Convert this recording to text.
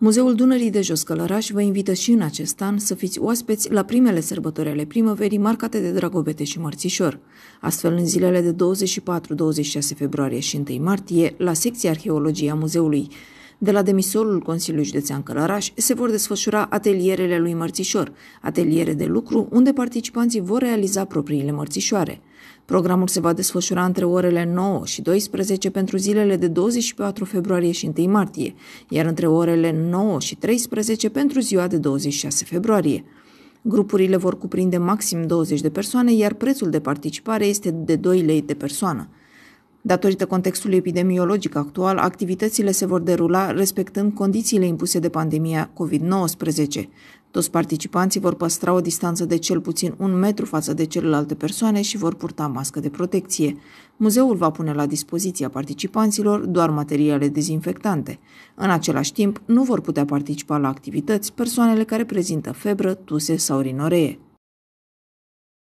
Muzeul Dunării de Jos Călăraș vă invită și în acest an să fiți oaspeți la primele sărbători ale primăverii marcate de Dragobete și Mărțișor. Astfel, în zilele de 24-26 februarie și 1 martie, la secția Arheologie a Muzeului, de la demisolul Consiliului Județean Călăraș se vor desfășura atelierele lui Mărțișor, ateliere de lucru unde participanții vor realiza propriile mărțișoare. Programul se va desfășura între orele 9 și 12 pentru zilele de 24 februarie și 1 martie, iar între orele 9 și 13 pentru ziua de 26 februarie. Grupurile vor cuprinde maxim 20 de persoane, iar prețul de participare este de 2 lei de persoană. Datorită contextului epidemiologic actual, activitățile se vor derula respectând condițiile impuse de pandemia COVID-19. Toți participanții vor păstra o distanță de cel puțin un metru față de celelalte persoane și vor purta mască de protecție. Muzeul va pune la dispoziția participanților doar materiale dezinfectante. În același timp, nu vor putea participa la activități persoanele care prezintă febră, tuse sau rinoree.